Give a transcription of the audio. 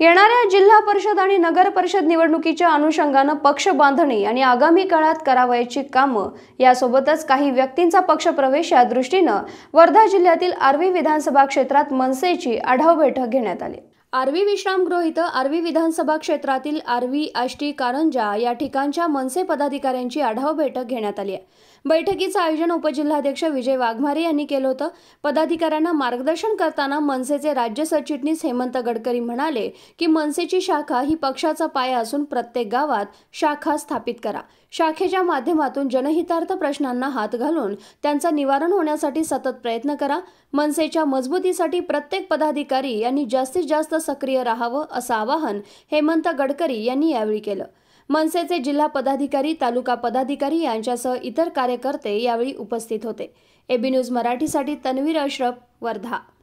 येणाऱ्या जिल्हा परिषद आणि नगर परिषद निवडणुकीच्या अनुषंगानं पक्ष बांधणी आणि आगामी काळात करावयाची कामं यासोबतच काही व्यक्तींचा पक्षप्रवेश या दृष्टीनं वर्धा जिल्ह्यातील आर्वी विधानसभा क्षेत्रात मनसेची आढावा बैठक घेण्यात आली आर्वी विश्रामगृह इथं आर्वी विधानसभा क्षेत्रातील आर्वी आष्टी कारंजा या ठिकाणच्या मनसे पदाधिकाऱ्यांची आढावा बैठक घेण्यात आली आहे बैठकीचं आयोजन उपजिल्हाध्यक्ष विजय वाघमारे यांनी केलं होतं पदाधिकाऱ्यांना मार्गदर्शन करताना मनसेचे राज्य सरचिटणीस हेमंत गडकरी म्हणाले की मनसेची शाखा ही पक्षाचा पाया असून प्रत्येक गावात शाखा स्थापित करा शाखेच्या माध्यमातून जनहितार्थ प्रश्नांना हात घालून त्यांचं निवारण होण्यासाठी सतत प्रयत्न करा मनसेच्या मजबूतीसाठी प्रत्येक पदाधिकारी यांनी जास्तीत जास्त सक्रिय राहावं असं आवाहन हेमंत गडकरी यांनी यावेळी केलं मनसेचे जिल्हा पदाधिकारी तालुका पदाधिकारी यांच्यासह इतर कार्यकर्ते यावेळी उपस्थित होते एबी न्यूज मराठीसाठी तन्वीर अश्रफ वर्धा